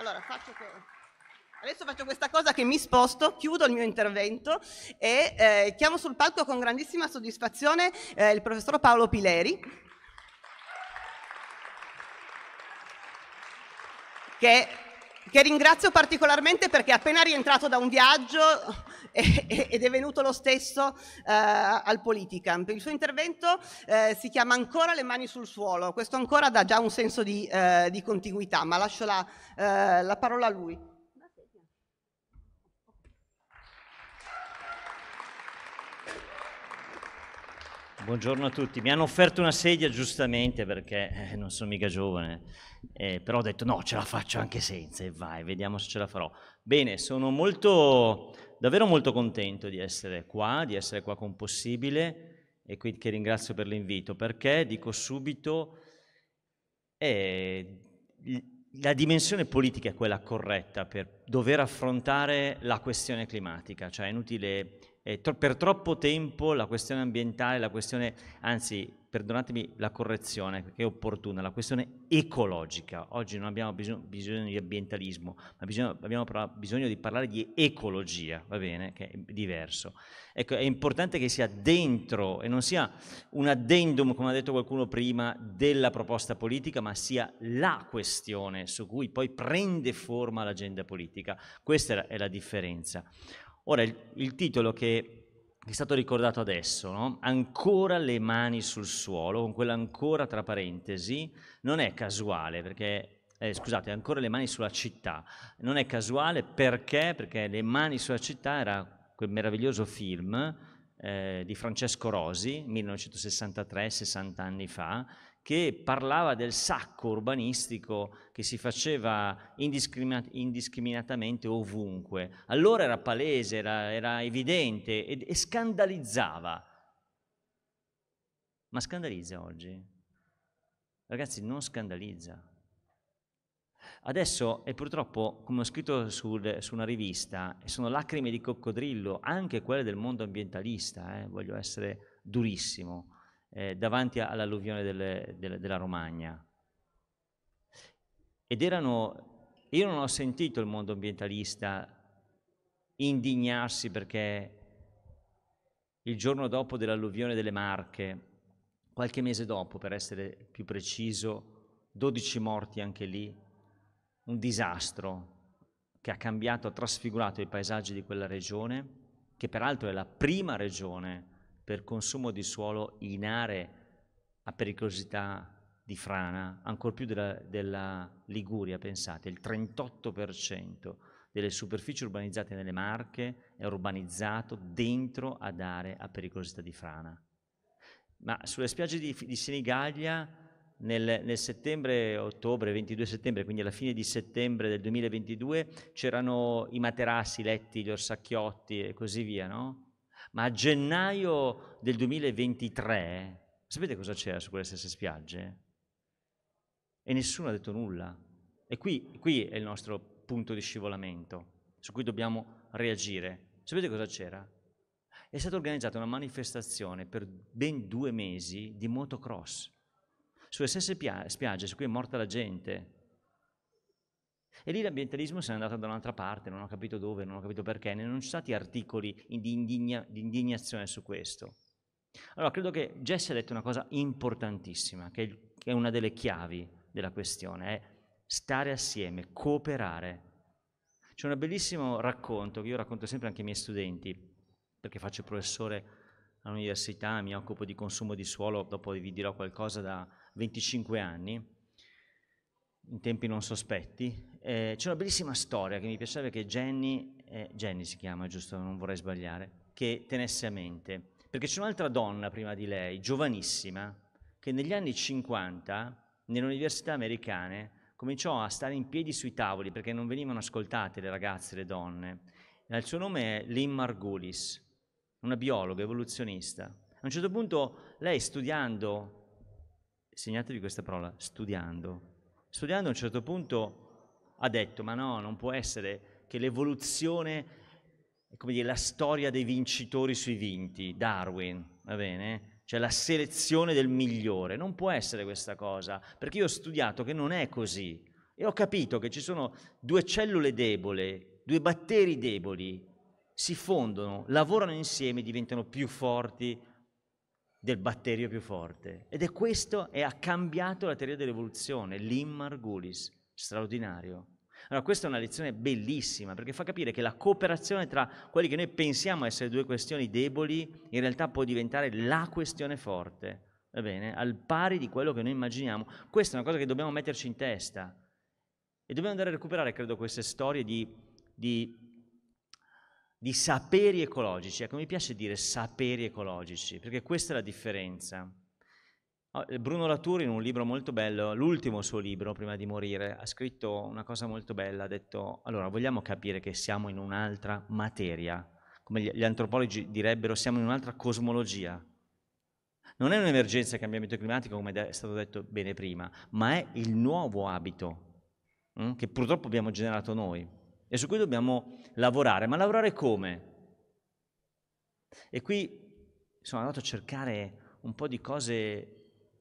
Allora, faccio questo. Adesso faccio questa cosa che mi sposto, chiudo il mio intervento e eh, chiamo sul palco con grandissima soddisfazione eh, il professor Paolo Pileri, che che ringrazio particolarmente perché è appena rientrato da un viaggio ed è venuto lo stesso eh, al Politicamp. Il suo intervento eh, si chiama Ancora le mani sul suolo, questo ancora dà già un senso di, eh, di contiguità, ma lascio la, eh, la parola a lui. Buongiorno a tutti, mi hanno offerto una sedia giustamente perché eh, non sono mica giovane, eh, però ho detto no, ce la faccio anche senza e vai, vediamo se ce la farò. Bene, sono molto, davvero molto contento di essere qua, di essere qua con Possibile e qui che ringrazio per l'invito perché dico subito eh, la dimensione politica è quella corretta per dover affrontare la questione climatica, cioè è inutile eh, tro- per troppo tempo la questione ambientale, la questione, anzi, perdonatemi la correzione perché è opportuna, la questione ecologica. Oggi non abbiamo bisog- bisogno di ambientalismo, ma bisogno, abbiamo pra- bisogno di parlare di ecologia, va bene? Che è diverso. Ecco, è importante che sia dentro e non sia un addendum, come ha detto qualcuno prima, della proposta politica, ma sia la questione su cui poi prende forma l'agenda politica. Questa è la differenza. Ora, il, il titolo che, è stato ricordato adesso, no? ancora le mani sul suolo, con quella ancora tra parentesi, non è casuale perché eh, scusate, ancora le mani sulla città. Non è casuale perché? Perché Le mani sulla città era quel meraviglioso film eh, di Francesco Rosi, 1963, 60 anni fa, che parlava del sacco urbanistico che si faceva indiscriminat- indiscriminatamente ovunque. Allora era palese, era, era evidente e, e scandalizzava. Ma scandalizza oggi? Ragazzi, non scandalizza. Adesso, e purtroppo, come ho scritto sul, su una rivista, sono lacrime di coccodrillo, anche quelle del mondo ambientalista, eh, voglio essere durissimo eh, davanti all'alluvione delle, delle, della Romagna. Ed erano, io non ho sentito il mondo ambientalista indignarsi perché il giorno dopo dell'alluvione delle Marche, qualche mese dopo per essere più preciso, 12 morti anche lì, un disastro che ha cambiato, ha trasfigurato i paesaggi di quella regione, che peraltro è la prima regione per consumo di suolo in aree a pericolosità di frana, ancor più della, della Liguria, pensate, il 38% delle superfici urbanizzate nelle Marche è urbanizzato dentro ad aree a pericolosità di frana. Ma sulle spiagge di, di Senigallia nel, nel settembre, ottobre, 22 settembre, quindi alla fine di settembre del 2022, c'erano i materassi, i letti, gli orsacchiotti e così via, no? ma a gennaio del 2023, sapete cosa c'era su quelle stesse spiagge? E nessuno ha detto nulla. E qui, qui è il nostro punto di scivolamento su cui dobbiamo reagire. Sapete cosa c'era? È stata organizzata una manifestazione per ben due mesi di motocross sulle stesse spiagge su cui è morta la gente, e lì l'ambientalismo se n'è andato da un'altra parte, non ho capito dove, non ho capito perché, non ci sono stati articoli di, indigna, di indignazione su questo. Allora, credo che Jesse ha detto una cosa importantissima, che è una delle chiavi della questione, è stare assieme, cooperare. C'è un bellissimo racconto che io racconto sempre anche ai miei studenti, perché faccio professore all'università, mi occupo di consumo di suolo, dopo vi dirò qualcosa da 25 anni, in tempi non sospetti, eh, c'è una bellissima storia che mi piacerebbe che Jenny, eh, Jenny si chiama giusto, non vorrei sbagliare, che tenesse a mente, perché c'è un'altra donna prima di lei, giovanissima, che negli anni 50 nelle università americane cominciò a stare in piedi sui tavoli perché non venivano ascoltate le ragazze, le donne. Il suo nome è Lynn Margulis, una biologa evoluzionista. A un certo punto lei studiando, segnatevi questa parola, studiando, studiando a un certo punto ha detto, ma no, non può essere che l'evoluzione, è come dire, la storia dei vincitori sui vinti, Darwin, va bene? Cioè la selezione del migliore, non può essere questa cosa, perché io ho studiato che non è così e ho capito che ci sono due cellule debole, due batteri deboli, si fondono, lavorano insieme, diventano più forti del batterio più forte. Ed è questo che ha cambiato la teoria dell'evoluzione, Lim Margulis straordinario. Allora questa è una lezione bellissima perché fa capire che la cooperazione tra quelli che noi pensiamo essere due questioni deboli in realtà può diventare la questione forte, va bene? Al pari di quello che noi immaginiamo. Questa è una cosa che dobbiamo metterci in testa e dobbiamo andare a recuperare, credo, queste storie di, di di saperi ecologici. Ecco, mi piace dire saperi ecologici, perché questa è la differenza. Ah, Bruno Latour in un libro molto bello, l'ultimo suo libro prima di morire, ha scritto una cosa molto bella, ha detto allora vogliamo capire che siamo in un'altra materia, come gli antropologi direbbero siamo in un'altra cosmologia. Non è un'emergenza il cambiamento climatico come è stato detto bene prima, ma è il nuovo abito hm, che purtroppo abbiamo generato noi e su cui dobbiamo lavorare, ma lavorare come? E qui sono andato a cercare un po' di cose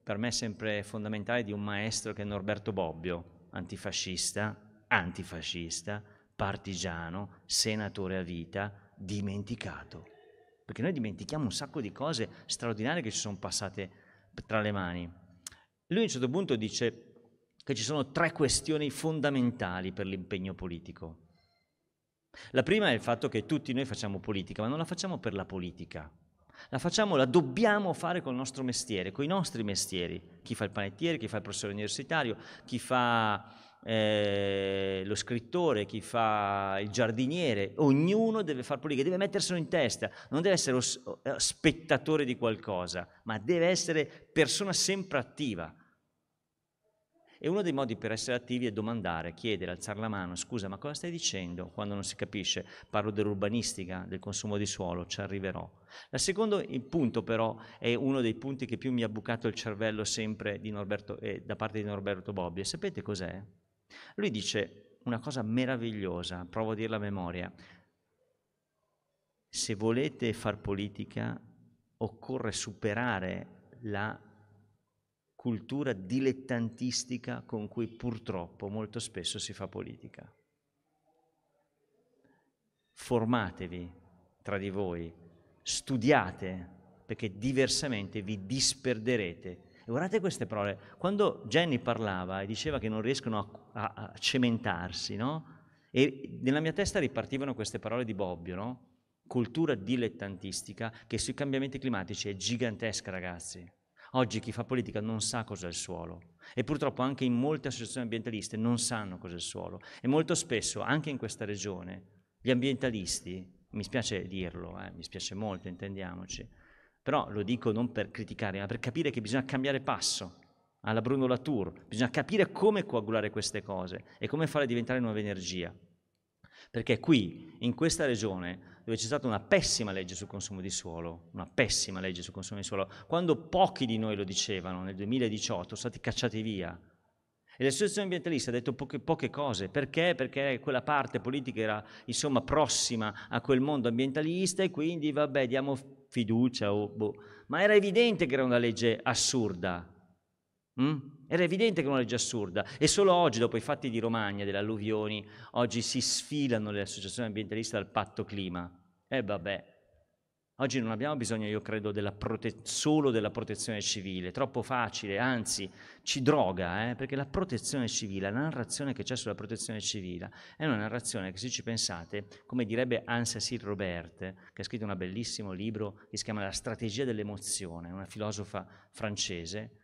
per me è sempre fondamentale di un maestro che è Norberto Bobbio, antifascista, antifascista, partigiano, senatore a vita, dimenticato. Perché noi dimentichiamo un sacco di cose straordinarie che ci sono passate tra le mani. Lui a un certo punto dice che ci sono tre questioni fondamentali per l'impegno politico. La prima è il fatto che tutti noi facciamo politica, ma non la facciamo per la politica, la facciamo, la dobbiamo fare col nostro mestiere, con i nostri mestieri. Chi fa il panettiere, chi fa il professore universitario, chi fa eh, lo scrittore, chi fa il giardiniere, ognuno deve fare politica, deve metterselo in testa, non deve essere eh, spettatore di qualcosa, ma deve essere persona sempre attiva e uno dei modi per essere attivi è domandare, chiedere, alzare la mano, scusa ma cosa stai dicendo quando non si capisce? Parlo dell'urbanistica, del consumo di suolo, ci arriverò. Il secondo punto però, è uno dei punti che più mi ha bucato il cervello sempre Norberto, eh, da parte di Norberto Bobbio. Sapete cos'è? Lui dice una cosa meravigliosa, provo a dirla a memoria. Se volete far politica occorre superare la cultura dilettantistica con cui purtroppo molto spesso si fa politica. Formatevi tra di voi, studiate, perché diversamente vi disperderete guardate queste parole. Quando Jenny parlava e diceva che non riescono a, a, a cementarsi, no? E nella mia testa ripartivano queste parole di Bobbio, no? Cultura dilettantistica che sui cambiamenti climatici è gigantesca, ragazzi. Oggi chi fa politica non sa cos'è il suolo e purtroppo anche in molte associazioni ambientaliste non sanno cos'è il suolo e molto spesso anche in questa regione gli ambientalisti, mi spiace dirlo, eh, mi spiace molto, intendiamoci, però lo dico non per criticare ma per capire che bisogna cambiare passo alla Bruno Latour, bisogna capire come coagulare queste cose e come farle diventare nuova energia. Perché qui, in questa regione, dove c'è stata una pessima legge sul consumo di suolo, una pessima legge sul consumo di suolo, quando pochi di noi lo dicevano nel 2018, sono stati cacciati via. E l'associazione ambientalista ha detto poche, poche cose, perché? Perché quella parte politica era insomma prossima a quel mondo ambientalista e quindi vabbè diamo fiducia o boh. Ma era evidente che era una legge assurda, Mm? Era evidente che era una legge assurda e solo oggi, dopo i fatti di Romagna, delle alluvioni, oggi si sfilano le associazioni ambientaliste dal patto clima. E eh vabbè, oggi non abbiamo bisogno, io credo, della prote- solo della protezione civile, troppo facile, anzi ci droga, eh? perché la protezione civile, la narrazione che c'è sulla protezione civile, è una narrazione che se ci pensate, come direbbe anne Sir Robert, che ha scritto un bellissimo libro che si chiama La strategia dell'emozione, una filosofa francese,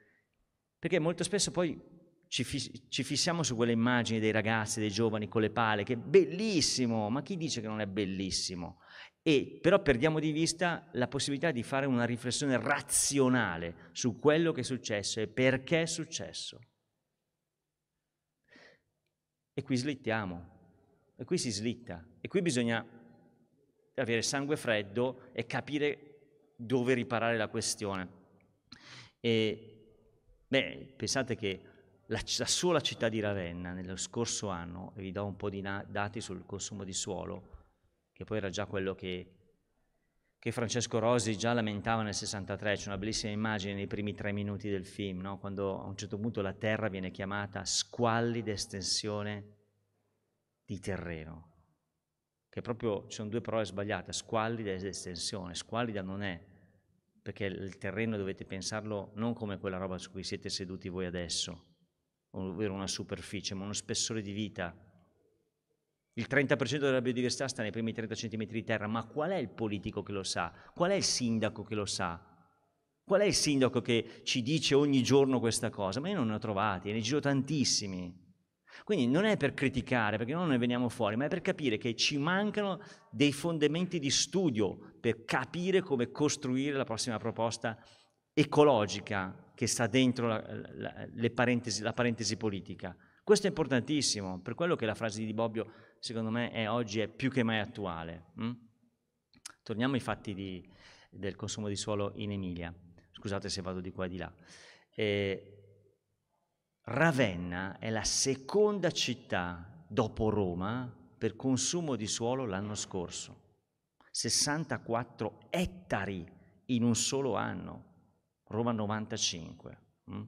perché molto spesso poi ci, fissiamo su quelle immagini dei ragazzi, dei giovani con le pale, che è bellissimo, ma chi dice che non è bellissimo? E però perdiamo di vista la possibilità di fare una riflessione razionale su quello che è successo e perché è successo. E qui slittiamo, e qui si slitta, e qui bisogna avere sangue freddo e capire dove riparare la questione. E Beh, pensate che la, la, sola città di Ravenna nello scorso anno, e vi do un po' di na- dati sul consumo di suolo, che poi era già quello che, che, Francesco Rosi già lamentava nel 63, c'è una bellissima immagine nei primi tre minuti del film, no? quando a un certo punto la terra viene chiamata squallida estensione di terreno, che proprio ci sono due parole sbagliate, squallida ed estensione, squallida non è perché il terreno dovete pensarlo non come quella roba su cui siete seduti voi adesso, ovvero una superficie, ma uno spessore di vita. Il 30% della biodiversità sta nei primi 30 cm di terra, ma qual è il politico che lo sa? Qual è il sindaco che lo sa? Qual è il sindaco che ci dice ogni giorno questa cosa? Ma io non ne ho trovati, ne giro tantissimi. Quindi non è per criticare, perché non ne veniamo fuori, ma è per capire che ci mancano dei fondamenti di studio per capire come costruire la prossima proposta ecologica che sta dentro la, la, parentesi, la parentesi, politica. Questo è importantissimo, per quello che la frase di Di Bobbio, secondo me, è, oggi è più che mai attuale. Mm? Torniamo ai fatti di, del consumo di suolo in Emilia. Scusate se vado di qua e di là. Eh, Ravenna è la seconda città dopo Roma per consumo di suolo l'anno scorso. 64 ettari in un solo anno, Roma 95. Mm.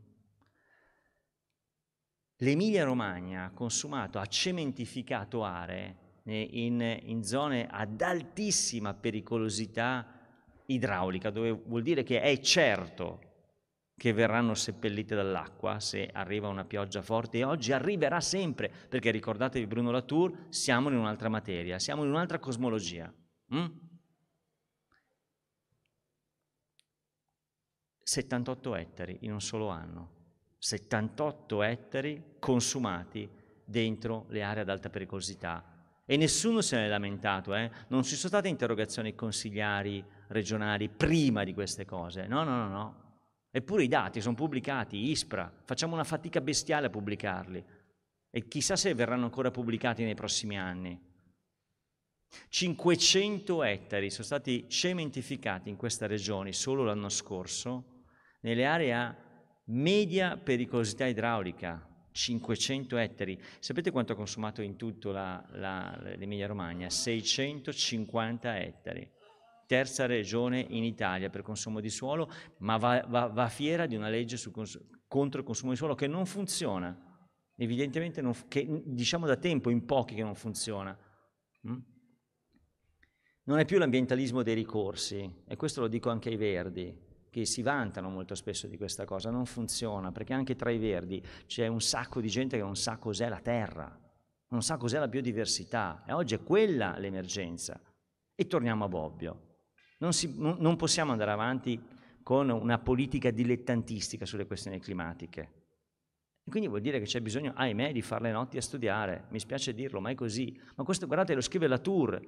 L'Emilia Romagna ha consumato, ha cementificato aree in, in, zone ad altissima pericolosità idraulica, dove vuol dire che è certo che verranno seppellite dall'acqua se arriva una pioggia forte e oggi arriverà sempre, perché ricordatevi Bruno Latour, siamo in un'altra materia, siamo in un'altra cosmologia. Mm? 78 ettari in un solo anno, 78 ettari consumati dentro le aree ad alta pericolosità e nessuno se ne è lamentato, eh? non ci sono state interrogazioni consigliari regionali prima di queste cose, no, no, no, no Eppure i dati sono pubblicati, ISPRA, facciamo una fatica bestiale a pubblicarli e chissà se verranno ancora pubblicati nei prossimi anni. 500 ettari sono stati cementificati in questa regione solo l'anno scorso nelle aree a media pericolosità idraulica, 500 ettari. Sapete quanto ha consumato in tutto l'Emilia Romagna? 650 ettari terza regione in Italia per consumo di suolo, ma va, va, va fiera di una legge cons- contro il consumo di suolo che non funziona, evidentemente non, che diciamo da tempo in pochi che non funziona. Mm? Non è più l'ambientalismo dei ricorsi, e questo lo dico anche ai verdi, che si vantano molto spesso di questa cosa, non funziona, perché anche tra i verdi c'è un sacco di gente che non sa cos'è la terra, non sa cos'è la biodiversità, e oggi è quella l'emergenza. E torniamo a Bobbio. Non, si, non possiamo andare avanti con una politica dilettantistica sulle questioni climatiche. E quindi vuol dire che c'è bisogno, ahimè, di fare le notti a studiare. Mi spiace dirlo, ma è così. Ma questo, guardate, lo scrive la Tour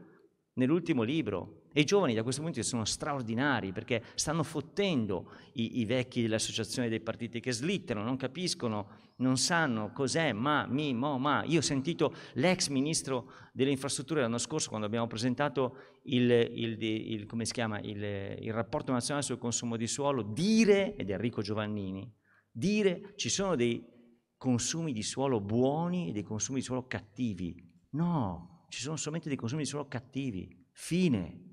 nell'ultimo libro. E i giovani da questo punto di vista sono straordinari perché stanno fottendo i, i vecchi dell'associazione dei partiti che slittano, non capiscono, non sanno cos'è ma, mi, mo, ma. Io ho sentito l'ex ministro delle infrastrutture l'anno scorso quando abbiamo presentato il, il, il, il rapporto nazionale sul consumo di suolo dire, ed Enrico Giovannini, dire ci sono dei consumi di suolo buoni e dei consumi di suolo cattivi. No, ci sono solamente dei consumi solo cattivi, fine.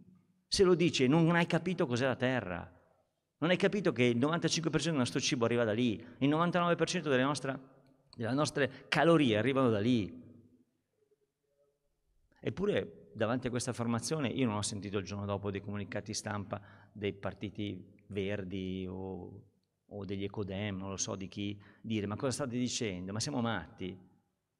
Se lo dice non hai capito cos'è la terra, non hai capito che il 95% del nostro cibo arriva da lì, il 99% delle nostre, delle nostre calorie arrivano da lì. Eppure davanti a questa affermazione io non ho sentito il giorno dopo dei comunicati stampa dei partiti verdi o, o degli ecodem, non lo so di chi, dire ma cosa state dicendo, ma siamo matti,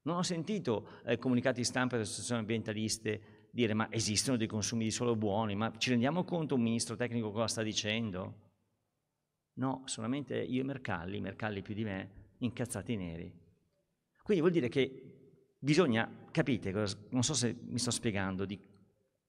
non ho sentito eh, comunicati stampa delle associazioni ambientaliste dire ma esistono dei consumi di suolo buoni, ma ci rendiamo conto un ministro tecnico cosa sta dicendo? No, solamente io e Mercalli, Mercalli più di me, incazzati neri. Quindi vuol dire che bisogna, capite, non so se mi sto spiegando, di,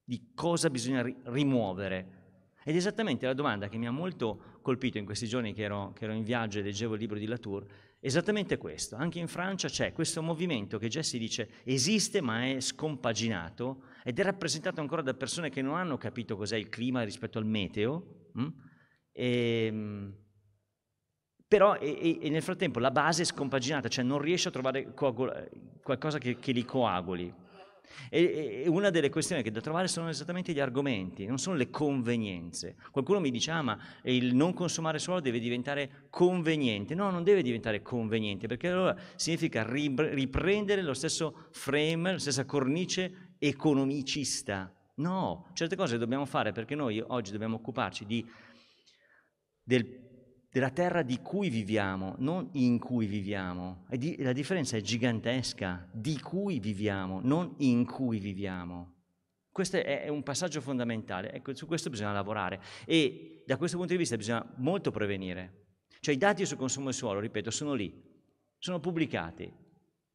di cosa bisogna ri rimuovere. Ed esattamente la domanda che mi ha molto colpito in questi giorni che ero, che ero in viaggio e leggevo il libro di Latour Esattamente questo, anche in Francia c'è questo movimento che già si dice esiste ma è scompaginato ed è rappresentato ancora da persone che non hanno capito cos'è il clima rispetto al meteo, mm? ehm, E, però e, e nel frattempo la base è scompaginata, cioè non riesce a trovare coagula- qualcosa che, che li coaguli. E, e, una delle questioni che da trovare sono esattamente gli argomenti, non sono le convenienze. Qualcuno mi dice, ah ma il non consumare suolo deve diventare conveniente. No, non deve diventare conveniente, perché allora significa riprendere lo stesso frame, la stessa cornice economicista. No, certe cose dobbiamo fare perché noi oggi dobbiamo occuparci di, del della terra di cui viviamo, non in cui viviamo. Di, la differenza è gigantesca, di cui viviamo, non in cui viviamo. Questo è, è un passaggio fondamentale, ecco, su questo bisogna lavorare e da questo punto di vista bisogna molto prevenire. Cioè i dati sul consumo del suolo, ripeto, sono lì, sono pubblicati,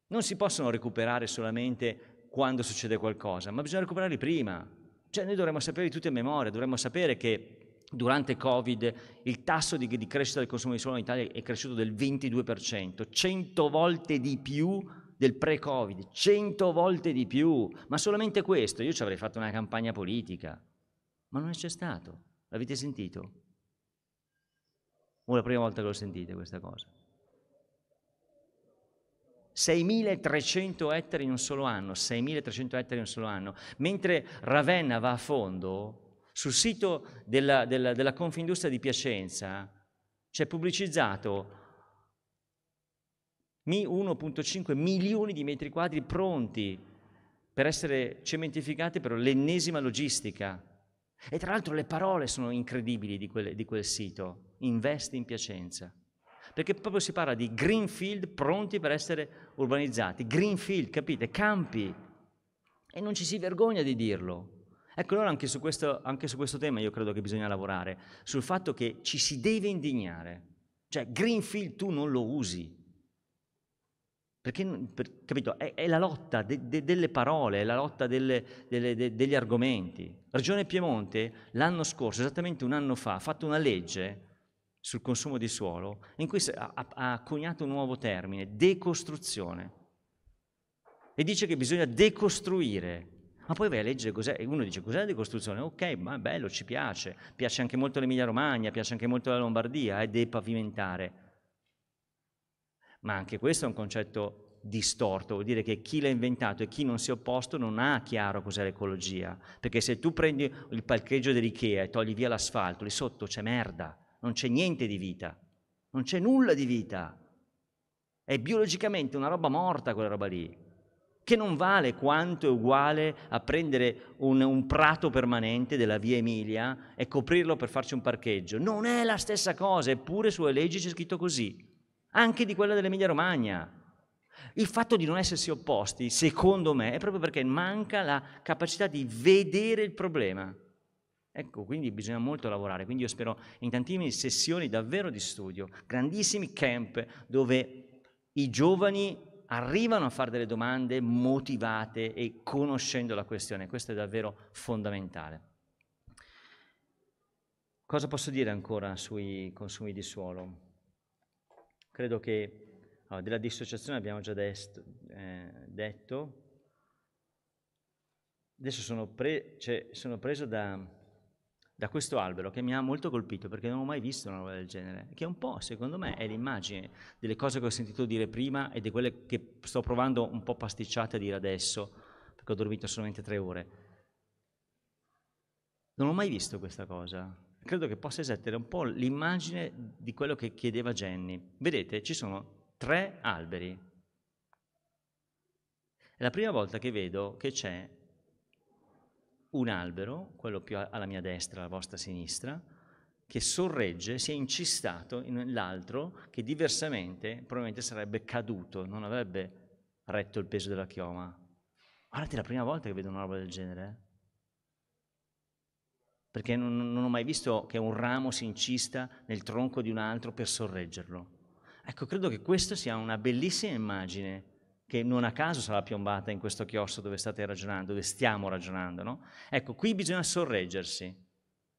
non si possono recuperare solamente quando succede qualcosa, ma bisogna recuperarli prima. Cioè noi dovremmo sapere tutti a memoria, dovremmo sapere che durante il Covid il tasso di, di, crescita del consumo di suolo in Italia è cresciuto del 22%, 100 volte di più del pre-Covid, 100 volte di più, ma solamente questo, io ci avrei fatto una campagna politica, ma non c'è stato, l'avete sentito? O è la prima volta che lo sentite questa cosa? 6.300 ettari in un solo anno, 6.300 ettari in un solo anno, mentre Ravenna va a fondo, sul sito della, della, della Confindustria di Piacenza c'è pubblicizzato 1.5 milioni di metri quadri pronti per essere cementificati per l'ennesima logistica. E tra l'altro le parole sono incredibili di quel, di quel sito, investi in Piacenza, perché proprio si parla di greenfield pronti per essere urbanizzati, greenfield, capite, campi, e non ci si vergogna di dirlo. Ecco allora anche su, questo, anche su questo tema io credo che bisogna lavorare, sul fatto che ci si deve indignare. Cioè Greenfield tu non lo usi, perché, per, capito, è, è, la lotta de, de, delle parole, è la lotta delle, delle, de, degli argomenti. Regione Piemonte l'anno scorso, esattamente un anno fa, ha fatto una legge sul consumo di suolo in cui ha, ha coniato un nuovo termine, decostruzione. E dice che bisogna decostruire ma poi vai a leggere cos'è, e uno dice cos'è la decostruzione? Ok, ma è bello, ci piace, piace anche molto l'Emilia Romagna, piace anche molto la Lombardia, è eh, depavimentare. Ma anche questo è un concetto distorto, vuol dire che chi l'ha inventato e chi non si è opposto non ha chiaro cos'è l'ecologia, perché se tu prendi il parcheggio dell'Ikea e togli via l'asfalto, lì sotto c'è merda, non c'è niente di vita, non c'è nulla di vita, è biologicamente una roba morta quella roba lì che non vale quanto è uguale a prendere un, un, prato permanente della via Emilia e coprirlo per farci un parcheggio. Non è la stessa cosa, eppure sulle leggi c'è scritto così, anche di quella dell'Emilia Romagna. Il fatto di non essersi opposti, secondo me, è proprio perché manca la capacità di vedere il problema. Ecco, quindi bisogna molto lavorare, quindi io spero in tantissime sessioni davvero di studio, grandissimi camp dove i giovani arrivano a fare delle domande motivate e conoscendo la questione. Questo è davvero fondamentale. Cosa posso dire ancora sui consumi di suolo? Credo che allora, della dissociazione abbiamo già dest- eh, detto. Adesso sono, pre- cioè, sono preso da, da questo albero che mi ha molto colpito perché non ho mai visto una roba del genere, che un po' secondo me è l'immagine delle cose che ho sentito dire prima e di quelle che sto provando un po' pasticciate a dire adesso, perché ho dormito solamente tre ore. Non ho mai visto questa cosa. Credo che possa essertere un po' l'immagine di quello che chiedeva Jenny. Vedete, ci sono tre alberi. È la prima volta che vedo che c'è un albero, quello più alla mia destra, alla vostra sinistra, che sorregge, si è incistato nell'altro che diversamente probabilmente sarebbe caduto, non avrebbe retto il peso della chioma. Guardate, è la prima volta che vedo una roba del genere. Eh. Perché non, non ho mai visto che un ramo si incista nel tronco di un altro per sorreggerlo. Ecco, credo che questa sia una bellissima immagine che non a caso sarà piombata in questo chiosco dove state ragionando, dove stiamo ragionando. No? Ecco, qui bisogna sorreggersi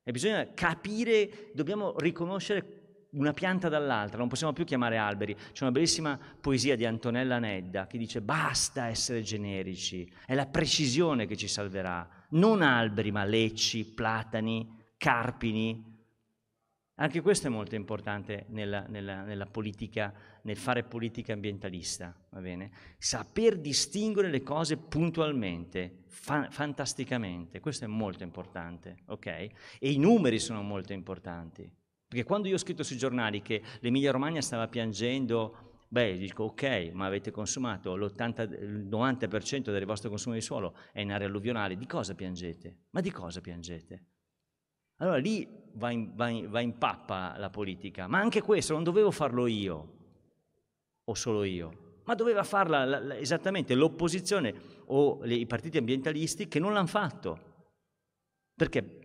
e bisogna capire, dobbiamo riconoscere una pianta dall'altra, non possiamo più chiamare alberi. C'è una bellissima poesia di Antonella Nedda che dice basta essere generici, è la precisione che ci salverà, non alberi ma lecci, platani, carpini, anche questo è molto importante nella, nella, nella politica, nel fare politica ambientalista, Saper distinguere le cose puntualmente, fa- fantasticamente, questo è molto importante, okay? E i numeri sono molto importanti, perché quando io ho scritto sui giornali che l'Emilia Romagna stava piangendo, beh, dico ok, ma avete consumato il 90% del vostro consumo di suolo è in aree alluvionali, di cosa piangete? Ma di cosa piangete? Allora lì va in, va, in, va in pappa la politica, ma anche questo non dovevo farlo io o solo io, ma doveva farla la, la, esattamente l'opposizione o le, i partiti ambientalisti che non l'hanno fatto, perché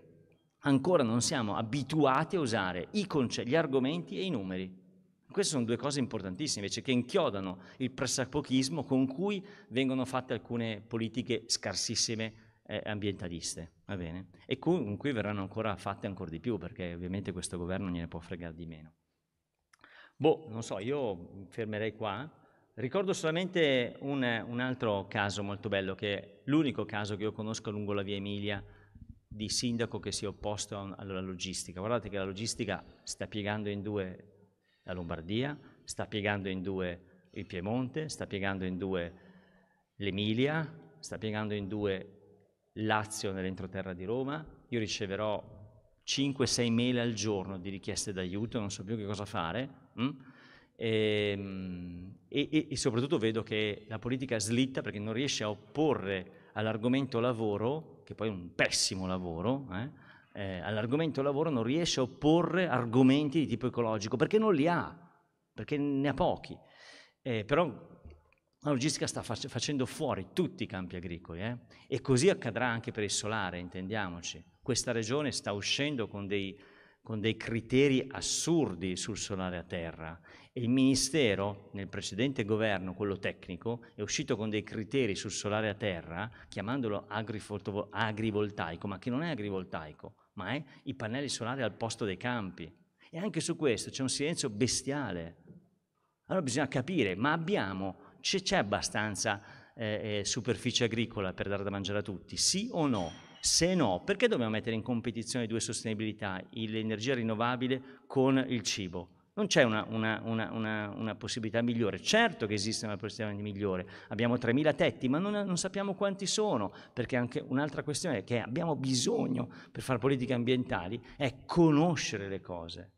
ancora non siamo abituati a usare i conce- gli argomenti e i numeri. Queste sono due cose importantissime, invece che inchiodano il pressapochismo con cui vengono fatte alcune politiche scarsissime eh, ambientaliste, va bene? E con cui verranno ancora fatte ancora di più, perché ovviamente questo governo gliene può fregare di meno. Boh, non so, io fermerei qua. Ricordo solamente un, un altro caso molto bello, che è l'unico caso che io conosco lungo la via Emilia di sindaco che si è opposto alla logistica. Guardate che la logistica sta piegando in due la Lombardia, sta piegando in due il Piemonte, sta piegando in due l'Emilia, sta piegando in due Lazio nell'entroterra di Roma, io riceverò 5-6 mail al giorno di richieste d'aiuto, non so più che cosa fare. Mm? Ehm, e, e, e, soprattutto vedo che la politica slitta perché non riesce a opporre all'argomento lavoro, che poi è un pessimo lavoro, eh, eh, all'argomento lavoro non riesce a opporre argomenti di tipo ecologico perché non li ha, perché ne ha pochi. Eh, però la logistica sta fac- facendo fuori tutti i campi agricoli eh? e così accadrà anche per il solare, intendiamoci. Questa regione sta uscendo con dei, con dei criteri assurdi sul solare a terra e il Ministero, nel precedente governo, quello tecnico, è uscito con dei criteri sul solare a terra, chiamandolo agrifotovo- agrivoltaico, ma che non è agrivoltaico, ma è i pannelli solari al posto dei campi. E anche su questo c'è un silenzio bestiale. Allora bisogna capire, ma abbiamo c'è, abbastanza eh, eh, superficie agricola per dare da mangiare a tutti, sì o no? Se no, perché dobbiamo mettere in competizione due sostenibilità, l'energia rinnovabile con il cibo? Non c'è una, una, una, una, possibilità migliore. Certo che esiste una possibilità migliore. Abbiamo 3.000 tetti, ma non, non sappiamo quanti sono, perché anche un'altra questione è che abbiamo bisogno per fare politiche ambientali è conoscere le cose.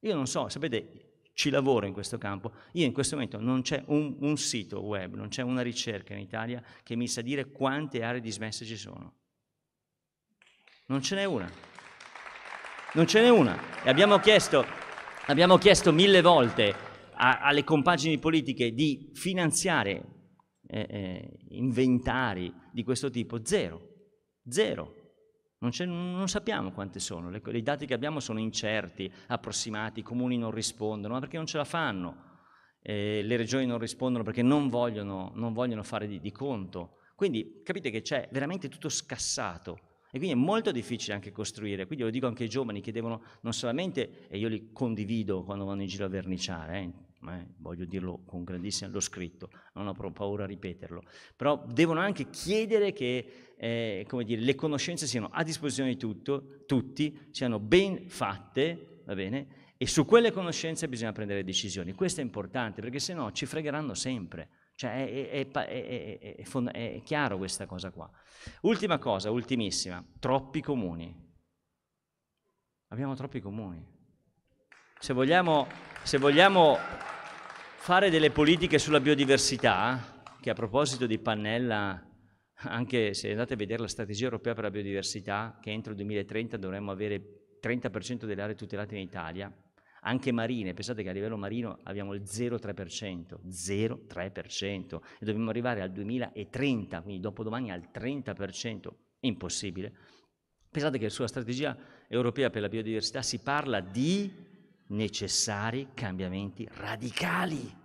Io non so, sapete, ci lavoro in questo campo. Io in questo momento non c'è un, un sito web, non c'è una ricerca in Italia che mi sa dire quante aree dismesse ci sono. Non ce n'è una. Non ce n'è una. E abbiamo chiesto, abbiamo chiesto mille volte a, alle compagini politiche di finanziare eh, eh, inventari di questo tipo. Zero. Zero. Non, non, sappiamo quante sono, le, i dati che abbiamo sono incerti, approssimati, i comuni non rispondono, ma perché non ce la fanno, eh, le regioni non rispondono perché non vogliono, non vogliono fare di, di, conto. Quindi capite che c'è veramente tutto scassato e quindi è molto difficile anche costruire. Quindi lo dico anche ai giovani che devono non solamente, e io li condivido quando vanno in giro a verniciare, eh, eh, voglio dirlo con grandissima, l'ho scritto, non ho paura a ripeterlo, però devono anche chiedere che eh, dire, le conoscenze siano a disposizione di tutto, tutti, siano ben fatte, va bene? E su quelle conoscenze bisogna prendere decisioni. Questo è importante perché se no ci fregheranno sempre. Cioè è, è, è, è chiaro questa cosa qua. Ultima cosa, ultimissima, troppi comuni. Abbiamo troppi comuni. Se vogliamo, se vogliamo fare delle politiche sulla biodiversità, che a proposito di Pannella, anche se andate a vedere la strategia europea per la biodiversità, che entro il 2030 dovremmo avere il 30% delle aree tutelate in Italia, anche marine, pensate che a livello marino abbiamo il 0,3%, 0,3%, e dobbiamo arrivare al 2030, quindi dopodomani al 30%, impossibile. Pensate che sulla strategia europea per la biodiversità si parla di necessari cambiamenti radicali.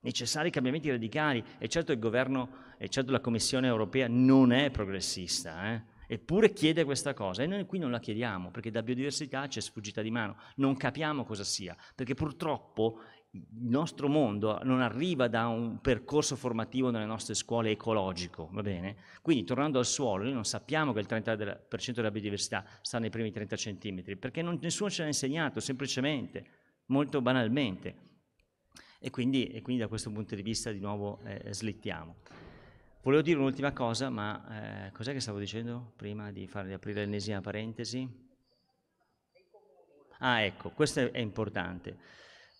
Necessari cambiamenti radicali. E certo il governo, e certo la Commissione europea non è progressista, eh? eppure chiede questa cosa. E noi qui non la chiediamo perché da biodiversità c'è sfuggita di mano, non capiamo cosa sia, perché purtroppo il nostro mondo non arriva da un percorso formativo nelle nostre scuole ecologico, va bene? Quindi tornando al suolo, noi non sappiamo che il 30% della biodiversità sta nei primi 30 centimetri, perché non, nessuno ce l'ha insegnato, semplicemente, molto banalmente. E quindi, e quindi, da questo punto di vista di nuovo eh, slittiamo. Volevo dire un'ultima cosa, ma eh, cos'è che stavo dicendo prima di, fare, di aprire l'ennesima parentesi? Ah, ecco, questo è importante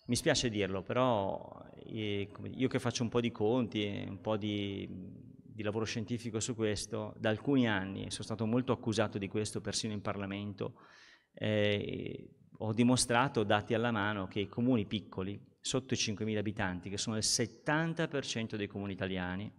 mi spiace dirlo, però eh, io che faccio un po' di conti, un po' di, di, lavoro scientifico su questo, da alcuni anni sono stato molto accusato di questo, persino in Parlamento, eh, ho dimostrato, dati alla mano, che i comuni piccoli, sotto i 5.000 abitanti, che sono il 70% dei comuni italiani,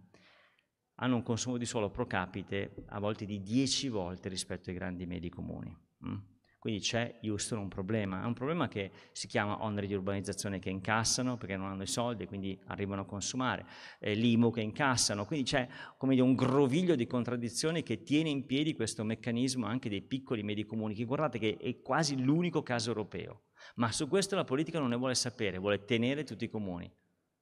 hanno un consumo di suolo pro capite a volte di 10 volte rispetto ai grandi medi comuni. Mm? Quindi c'è Houston un problema, è un problema che si chiama oneri di urbanizzazione che incassano perché non hanno i soldi e quindi arrivano a consumare, eh, l'IMU che incassano, quindi c'è come dire, un groviglio di contraddizioni che tiene in piedi questo meccanismo anche dei piccoli e medi comuni, che guardate che è quasi l'unico caso europeo, ma su questo la politica non ne vuole sapere, vuole tenere tutti i comuni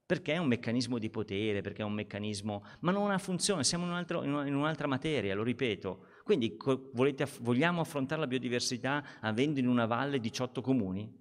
perché è un meccanismo di potere, perché è un meccanismo, ma non ha funzione, siamo in, un altro, in un'altra materia, lo ripeto, quindi volete, vogliamo affrontare la biodiversità avendo in una valle 18 comuni?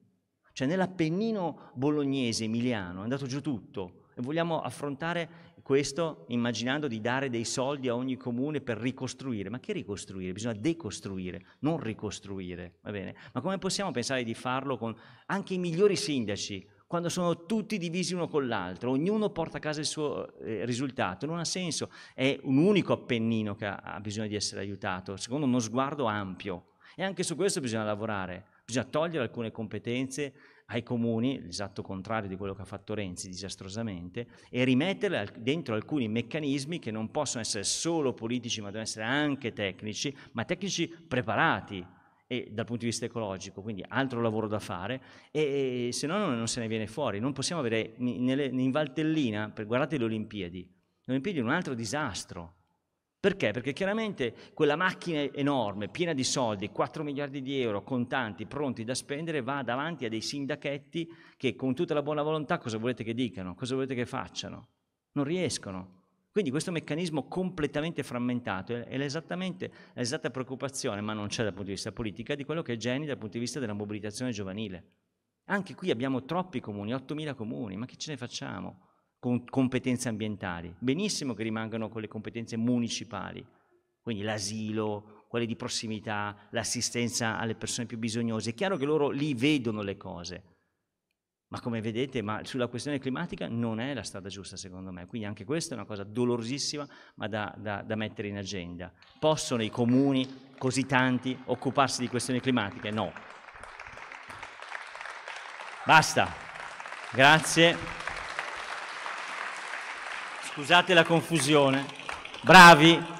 Cioè nell'Appennino bolognese, emiliano, è andato giù tutto. E vogliamo affrontare questo immaginando di dare dei soldi a ogni comune per ricostruire. Ma che ricostruire? Bisogna decostruire, non ricostruire. Ma come possiamo pensare di farlo con anche i migliori sindaci? quando sono tutti divisi uno con l'altro, ognuno porta a casa il suo eh, risultato, non ha senso, è un unico Appennino che ha, ha bisogno di essere aiutato, secondo uno sguardo ampio. E anche su questo bisogna lavorare, bisogna togliere alcune competenze ai comuni, l'esatto contrario di quello che ha fatto Renzi disastrosamente, e rimetterle dentro alcuni meccanismi che non possono essere solo politici, ma devono essere anche tecnici, ma tecnici preparati, e dal punto di vista ecologico, quindi altro lavoro da fare, e, e se no non, non, se ne viene fuori. Non possiamo avere nelle, in Valtellina, per, guardate le Olimpiadi, le Olimpiadi è un altro disastro. Perché? Perché chiaramente quella macchina enorme, piena di soldi, 4 miliardi di euro contanti, pronti da spendere, va davanti a dei sindachetti che con tutta la buona volontà cosa volete che dicano, cosa volete che facciano? Non riescono. Quindi questo meccanismo completamente frammentato è, è l'esatta preoccupazione, ma non c'è dal punto di vista politica, di quello che è Geni dal punto di vista della mobilitazione giovanile. Anche qui abbiamo troppi comuni, 8.000 comuni, ma che ce ne facciamo con competenze ambientali? Benissimo che rimangano con le competenze municipali, quindi l'asilo, quelle di prossimità, l'assistenza alle persone più bisognose. È chiaro che loro lì vedono le cose, ma come vedete, ma sulla questione climatica non è la strada giusta secondo me, quindi anche questa è una cosa dolorosissima ma da, da, da mettere in agenda. Possono i comuni, così tanti, occuparsi di questioni climatiche? No. Basta, grazie. Scusate la confusione. Bravi,